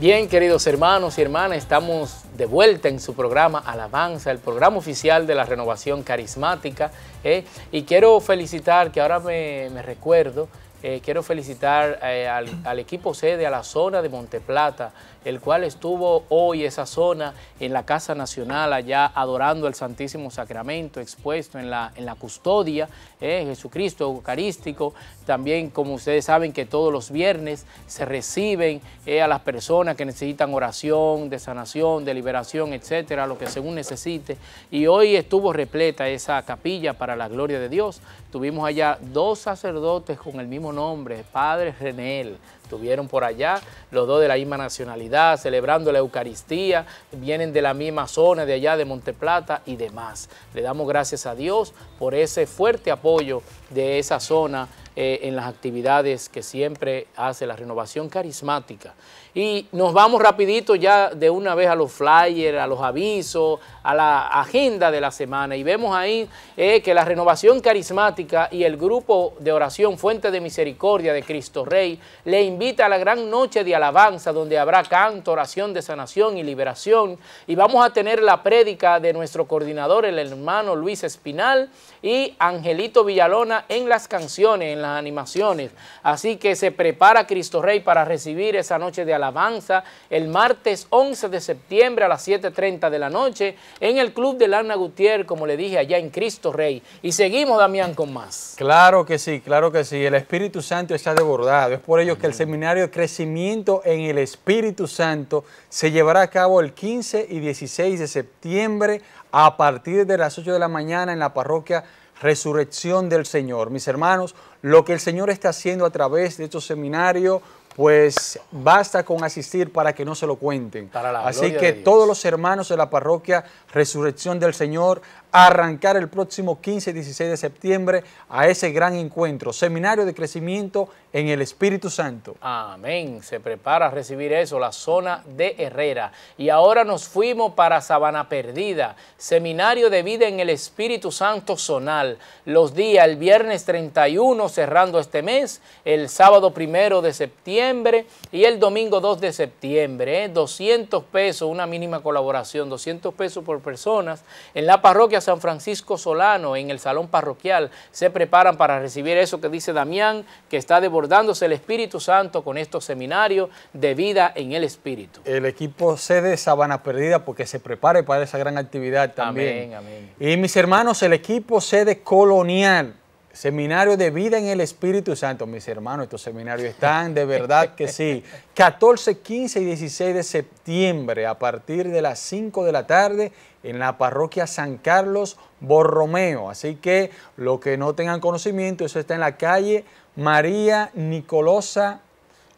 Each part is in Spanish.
Bien, queridos hermanos y hermanas, estamos de vuelta en su programa Alabanza, el programa oficial de la renovación carismática. ¿eh? Y quiero felicitar, que ahora me recuerdo, eh, quiero felicitar eh, al, equipo sede, a la zona de Monteplata, el cual estuvo hoy esa zona en la Casa Nacional, allá adorando el Santísimo Sacramento, expuesto en la, en la custodia, eh, Jesucristo Eucarístico. También, como ustedes saben, que todos los viernes se reciben eh, a las personas que necesitan oración, de sanación, de liberación, etcétera, lo que según necesite. Y hoy estuvo repleta esa capilla para la gloria de Dios. Tuvimos allá dos sacerdotes con el mismo nombre, Padre Renel. tuvieron por allá, los dos de la misma nacionalidad, celebrando la Eucaristía, vienen de la misma zona de allá de Monteplata y demás. Le damos gracias a Dios por ese fuerte apoyo de esa zona eh, en las actividades que siempre hace la renovación carismática. Y nos vamos rapidito ya de una vez a los flyers, a los avisos, a la agenda de la semana y vemos ahí eh, que la renovación carismática y el grupo de oración Fuente de Misericordia de Cristo Rey le invita a la gran noche de alabanza donde habrá canto, oración de sanación y liberación y vamos a tener la prédica de nuestro coordinador, el hermano Luis Espinal y Angelito Villalona en las canciones, en las animaciones. Así que se prepara Cristo Rey para recibir esa noche de alabanza el martes 11 de septiembre a las 7.30 de la noche en el Club de Lana Gutiérrez, como le dije, allá en Cristo Rey. Y seguimos, Damián, con más. Claro que sí, claro que sí. El Espíritu Santo está desbordado. Es por ello que el seminario de crecimiento en el Espíritu Santo se llevará a cabo el 15 y 16 de septiembre a partir de las 8 de la mañana en la parroquia resurrección del Señor. Mis hermanos, lo que el Señor está haciendo a través de estos seminarios, pues basta con asistir para que no se lo cuenten. Así que todos los hermanos de la parroquia Resurrección del Señor arrancar el próximo 15 y 16 de septiembre a ese gran encuentro, seminario de crecimiento en el Espíritu Santo. Amén, se prepara a recibir eso, la zona de Herrera. Y ahora nos fuimos para Sabana Perdida, seminario de vida en el Espíritu Santo zonal, los días el viernes 31 cerrando este mes, el sábado primero de septiembre y el domingo 2 de septiembre, 200 ¿eh? pesos, una mínima colaboración, 200 pesos por personas en la parroquia San Francisco Solano en el Salón Parroquial se preparan para recibir eso que dice Damián, que está desbordándose el Espíritu Santo con estos seminarios de vida en el Espíritu. El equipo sede Sabana Perdida porque se prepare para esa gran actividad también. Y mis hermanos, el equipo sede colonial Seminario de vida en el Espíritu Santo, mis hermanos, estos seminarios están de verdad que sí. 14, 15 y 16 de septiembre a partir de las 5 de la tarde en la parroquia San Carlos Borromeo. Así que lo que no tengan conocimiento, eso está en la calle María Nicolosa.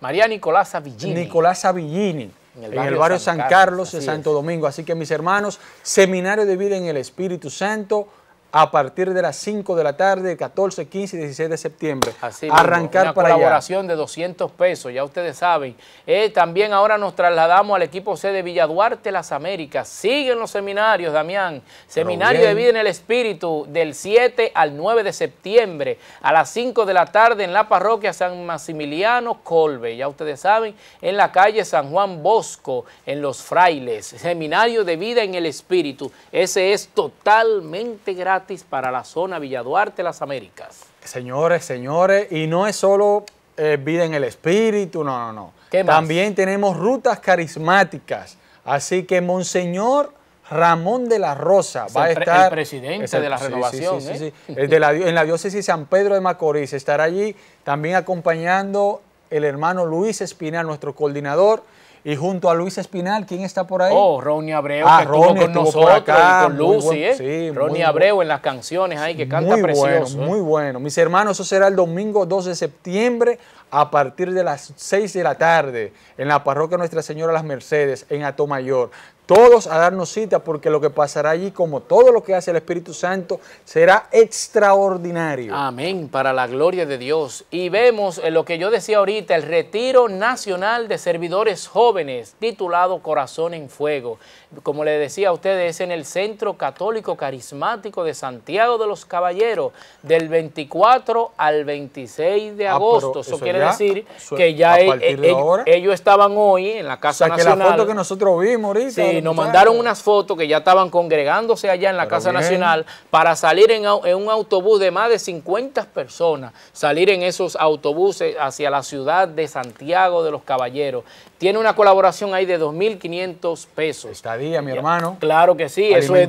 María Nicolasa Villini. Nicolasa Villini. En el barrio, San, Carlos, de Santo Domingo. Así que mis hermanos, seminario de vida en el Espíritu Santo a partir de las 5 de la tarde, 14, 15 y 16 de septiembre. Así arrancar para la Una colaboración de 200 pesos, ya ustedes saben. Eh, también ahora nos trasladamos al equipo C de Villaduarte Las Américas. Siguen los seminarios, Damián. Seminario de Vida en el Espíritu del 7 al 9 de septiembre a las 5 de la tarde en la parroquia San Maximiliano Colbe. Ya ustedes saben, en la calle San Juan Bosco, en Los Frailes. Seminario de Vida en el Espíritu. Ese es totalmente gratis para la zona Villaduarte, Las Américas. Señores, señores, y no es solo eh, vida en el espíritu, no, no, no. También tenemos rutas carismáticas. Así que Monseñor Ramón de la Rosa va a estar... El presidente de la renovación. Sí, sí, sí, ¿eh? en la diócesis San Pedro de Macorís estará allí también acompañando el hermano Luis Espina, nuestro coordinador, y junto a Luis Espinal, ¿quién está por ahí? Oh, Ronnie Abreu, ah, que Ronnie con nosotros, acá, con Lucy, ¿eh? Ronnie Abreu en las canciones ahí, que canta muy Bueno, ¿eh? Muy bueno, mis hermanos, eso será el domingo 2 de septiembre a partir de las 6 de la tarde en la parroquia Nuestra Señora Las Mercedes, en Atomayor todos a darnos cita, porque lo que pasará allí, como todo lo que hace el Espíritu Santo, será extraordinario. Amén, para la gloria de Dios. Y vemos lo que yo decía ahorita, el Retiro Nacional de Servidores Jóvenes, titulado Corazón en Fuego. Como le decía a ustedes, es en el Centro Católico Carismático de Santiago de los Caballeros, del 24 al 26 de ah, agosto. eso, quiere decir que ya e- e- ellos, estaban hoy en la Casa o sea, Nacional. que la foto que nosotros vimos ahorita y nos mandaron unas fotos que ya estaban congregándose allá en la Casa Nacional para salir en, un autobús de más de 50 personas, salir en esos autobuses hacia la ciudad de Santiago de los Caballeros. Tiene una colaboración ahí de 2.500 pesos. Estadía, mi hermano. Claro que sí, eso es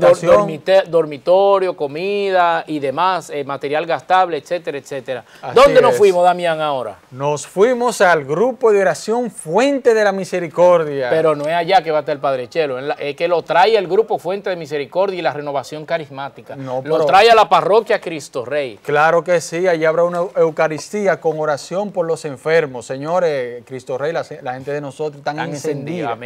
dormitorio, comida y demás, eh, material gastable, etcétera, etcétera. ¿Dónde nos fuimos, Damián, ahora? Nos fuimos al grupo de oración Fuente de la Misericordia. Pero no es allá que va a estar el Padre Chelo es que lo trae el grupo Fuente de Misericordia y la Renovación Carismática. lo trae a la parroquia Cristo Rey. Claro que sí, allí habrá una Eucaristía con oración por los enfermos. Señores, Cristo Rey, la, gente de nosotros tan, encendida.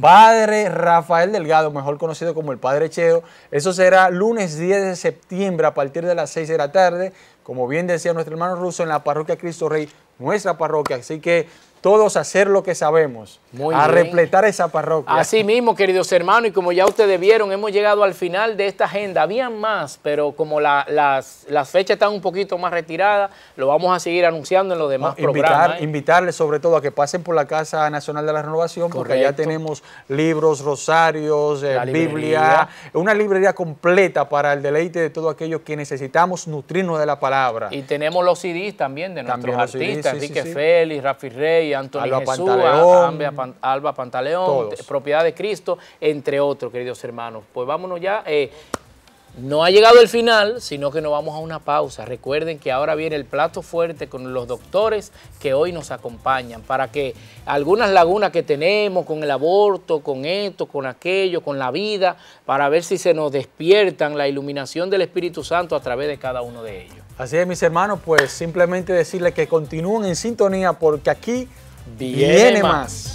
Padre Rafael Delgado, mejor conocido como el Padre Cheo, eso será lunes 10 de septiembre a partir de las 6 de la tarde, como bien decía nuestro hermano ruso, en la parroquia Cristo Rey, nuestra parroquia. Así que todos hacer lo que sabemos, a repletar esa parroquia. Así mismo, queridos hermanos, y como ya ustedes vieron, hemos llegado al final de esta agenda. Habían más, pero como las, fechas están un poquito más retiradas, lo vamos a seguir anunciando en los demás programas. ¿eh? Invitarles sobre todo a que pasen por la Casa Nacional de la Renovación, porque ya tenemos libros, rosarios, eh, Biblia, una librería completa para el deleite de todos aquellos que necesitamos nutrirnos de la palabra. Y tenemos los CDs también de nuestros artistas, Enrique Félix, Rafi Reyes, Antonio Alba Jesús, Pantaleón, Alba Pantaleón, Propiedad de Cristo, entre otros, queridos hermanos. Pues vámonos ya. Eh, no ha llegado el final, sino que nos vamos a una pausa. Recuerden que ahora viene el plato fuerte con los doctores que hoy nos acompañan para que algunas lagunas que tenemos con el aborto, con esto, con aquello, con la vida, para ver si se nos despiertan la iluminación del Espíritu Santo a través de cada uno de ellos. Así es, mis hermanos, pues simplemente decirles que continúen en sintonía porque aquí viene más.